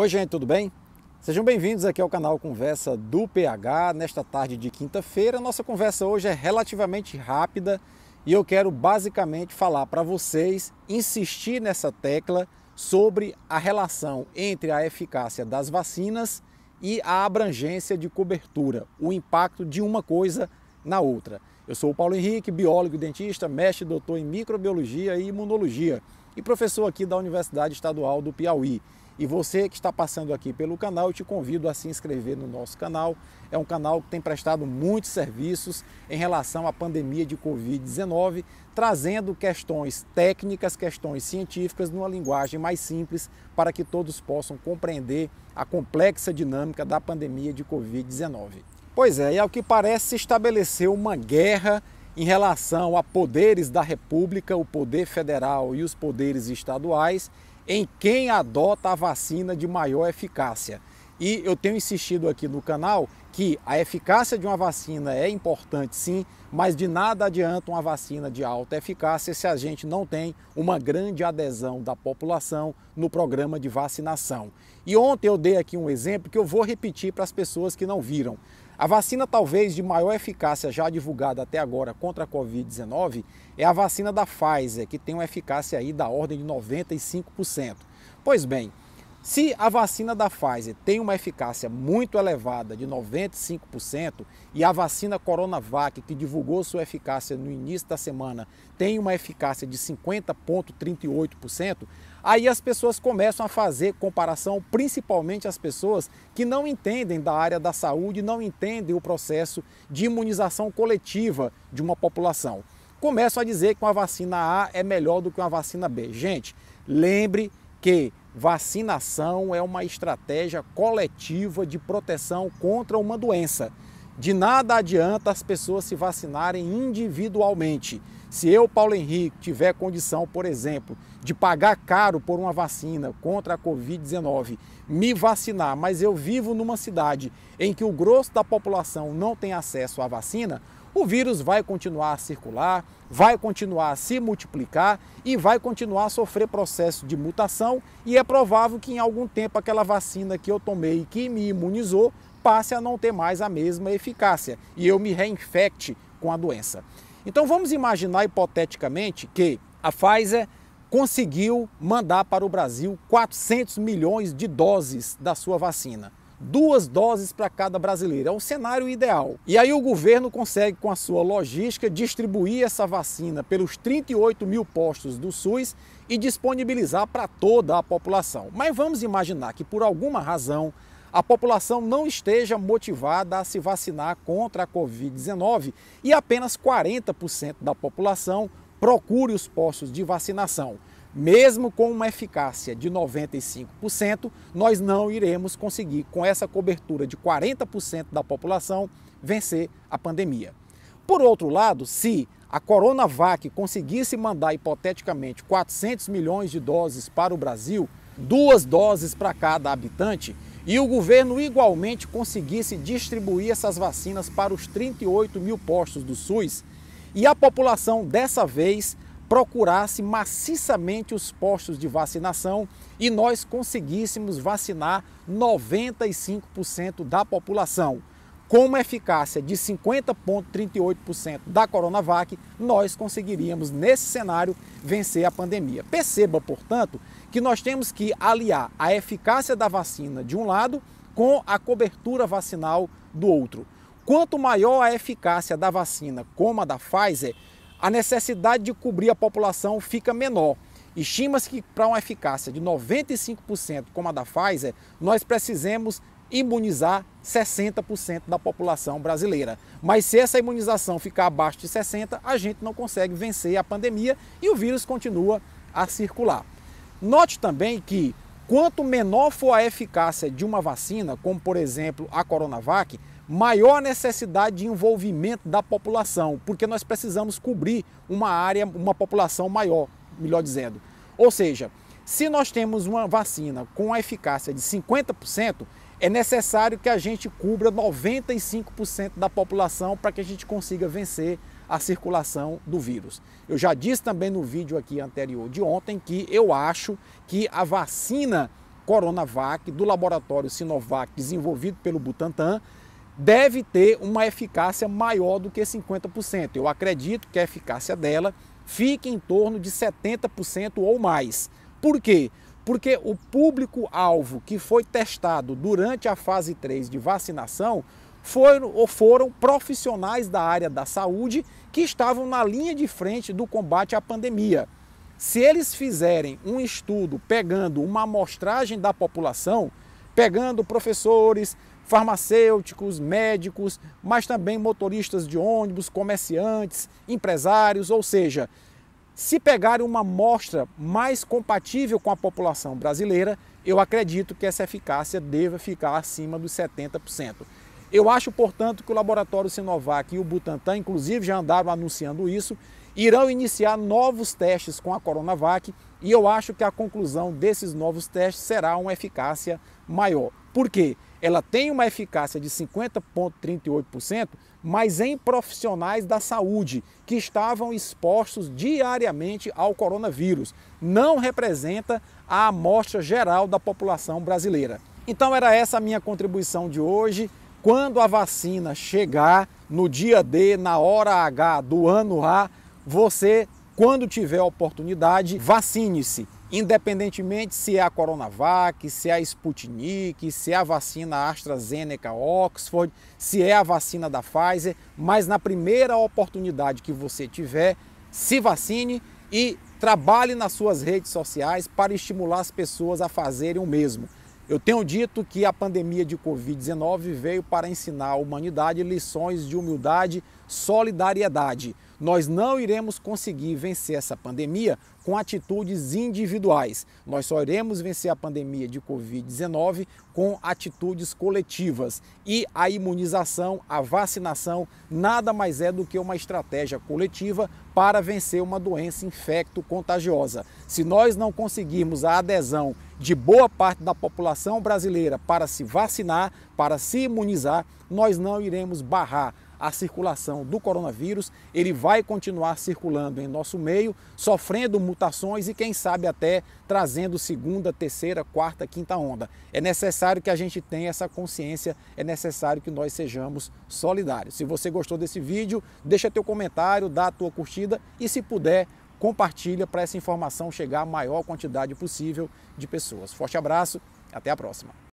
Oi, gente, tudo bem? Sejam bem-vindos aqui ao canal Conversa do PH. Nesta tarde de quinta-feira, nossa conversa hoje é relativamente rápida e eu quero basicamente falar para vocês, insistir nessa tecla sobre a relação entre a eficácia das vacinas e a abrangência de cobertura, o impacto de uma coisa na outra. Eu sou o Paulo Henrique, biólogo e dentista, mestre doutor em microbiologia e imunologia e professor aqui da Universidade Estadual do Piauí. E você que está passando aqui pelo canal, eu te convido a se inscrever no nosso canal. É um canal que tem prestado muitos serviços em relação à pandemia de Covid-19, trazendo questões técnicas, questões científicas, numa linguagem mais simples, para que todos possam compreender a complexa dinâmica da pandemia de Covid-19. Pois é, e ao que parece se estabeleceu uma guerra em relação a poderes da República, o poder federal e os poderes estaduais, em quem adota a vacina de maior eficácia. E eu tenho insistido aqui no canal que a eficácia de uma vacina é importante sim, mas de nada adianta uma vacina de alta eficácia se a gente não tem uma grande adesão da população no programa de vacinação. E ontem eu dei aqui um exemplo que eu vou repetir para as pessoas que não viram. A vacina talvez de maior eficácia já divulgada até agora contra a Covid-19 é a vacina da Pfizer, que tem uma eficácia aí da ordem de 95%. Pois bem, se a vacina da Pfizer tem uma eficácia muito elevada, de 95%, e a vacina Coronavac, que divulgou sua eficácia no início da semana, tem uma eficácia de 50,38%, aí as pessoas começam a fazer comparação, principalmente as pessoas que não entendem da área da saúde, não entendem o processo de imunização coletiva de uma população. Começam a dizer que uma vacina A é melhor do que uma vacina B. Gente, lembre que Vacinação é uma estratégia coletiva de proteção contra uma doença. De nada adianta as pessoas se vacinarem individualmente. Se eu, Paulo Henrique, tiver condição, por exemplo, de pagar caro por uma vacina contra a Covid-19, me vacinar, mas eu vivo numa cidade em que o grosso da população não tem acesso à vacina, o vírus vai continuar a circular, vai continuar a se multiplicar e vai continuar a sofrer processo de mutação. E é provável que em algum tempo aquela vacina que eu tomei que me imunizou passe a não ter mais a mesma eficácia e eu me reinfecte com a doença. Então vamos imaginar hipoteticamente que a Pfizer conseguiu mandar para o Brasil 400 milhões de doses da sua vacina duas doses para cada brasileiro. É um cenário ideal. E aí o governo consegue, com a sua logística, distribuir essa vacina pelos 38 mil postos do SUS e disponibilizar para toda a população. Mas vamos imaginar que, por alguma razão, a população não esteja motivada a se vacinar contra a Covid-19 e apenas 40% da população procure os postos de vacinação. Mesmo com uma eficácia de 95%, nós não iremos conseguir, com essa cobertura de 40% da população, vencer a pandemia. Por outro lado, se a Coronavac conseguisse mandar hipoteticamente 400 milhões de doses para o Brasil, duas doses para cada habitante, e o governo igualmente conseguisse distribuir essas vacinas para os 38 mil postos do SUS, e a população dessa vez procurasse maciçamente os postos de vacinação e nós conseguíssemos vacinar 95% da população. Com uma eficácia de 50,38% da Coronavac, nós conseguiríamos, nesse cenário, vencer a pandemia. Perceba, portanto, que nós temos que aliar a eficácia da vacina de um lado com a cobertura vacinal do outro. Quanto maior a eficácia da vacina, como a da Pfizer, a necessidade de cobrir a população fica menor. Estima-se que para uma eficácia de 95%, como a da Pfizer, nós precisemos imunizar 60% da população brasileira. Mas se essa imunização ficar abaixo de 60%, a gente não consegue vencer a pandemia e o vírus continua a circular. Note também que quanto menor for a eficácia de uma vacina, como por exemplo a Coronavac, maior necessidade de envolvimento da população, porque nós precisamos cobrir uma área, uma população maior, melhor dizendo. Ou seja, se nós temos uma vacina com a eficácia de 50%, é necessário que a gente cubra 95% da população para que a gente consiga vencer a circulação do vírus. Eu já disse também no vídeo aqui anterior de ontem que eu acho que a vacina Coronavac do laboratório Sinovac desenvolvido pelo Butantan deve ter uma eficácia maior do que 50%. Eu acredito que a eficácia dela fique em torno de 70% ou mais. Por quê? Porque o público-alvo que foi testado durante a fase 3 de vacinação foram ou foram profissionais da área da saúde que estavam na linha de frente do combate à pandemia. Se eles fizerem um estudo pegando uma amostragem da população, pegando professores, farmacêuticos, médicos, mas também motoristas de ônibus, comerciantes, empresários, ou seja, se pegarem uma amostra mais compatível com a população brasileira, eu acredito que essa eficácia deva ficar acima dos 70%. Eu acho, portanto, que o laboratório Sinovac e o Butantan, inclusive, já andaram anunciando isso, irão iniciar novos testes com a Coronavac e eu acho que a conclusão desses novos testes será uma eficácia maior. Por quê? ela tem uma eficácia de 50,38%, mas em profissionais da saúde que estavam expostos diariamente ao coronavírus. Não representa a amostra geral da população brasileira. Então, era essa a minha contribuição de hoje. Quando a vacina chegar no dia D, na hora H do ano A, você, quando tiver oportunidade, vacine-se Independentemente se é a Coronavac, se é a Sputnik, se é a vacina AstraZeneca Oxford, se é a vacina da Pfizer, mas na primeira oportunidade que você tiver, se vacine e trabalhe nas suas redes sociais para estimular as pessoas a fazerem o mesmo. Eu tenho dito que a pandemia de Covid-19 veio para ensinar à humanidade lições de humildade, solidariedade. Nós não iremos conseguir vencer essa pandemia com atitudes individuais. Nós só iremos vencer a pandemia de Covid-19 com atitudes coletivas. E a imunização, a vacinação, nada mais é do que uma estratégia coletiva para vencer uma doença infecto-contagiosa. Se nós não conseguirmos a adesão de boa parte da população brasileira para se vacinar, para se imunizar, nós não iremos barrar a circulação do coronavírus. Ele vai continuar circulando em nosso meio, sofrendo mutações e, quem sabe, até trazendo segunda, terceira, quarta, quinta onda. É necessário que a gente tenha essa consciência, é necessário que nós sejamos solidários. Se você gostou desse vídeo, deixa teu comentário, dá a tua curtida e, se puder, compartilha para essa informação chegar à maior quantidade possível de pessoas. Forte abraço, até a próxima.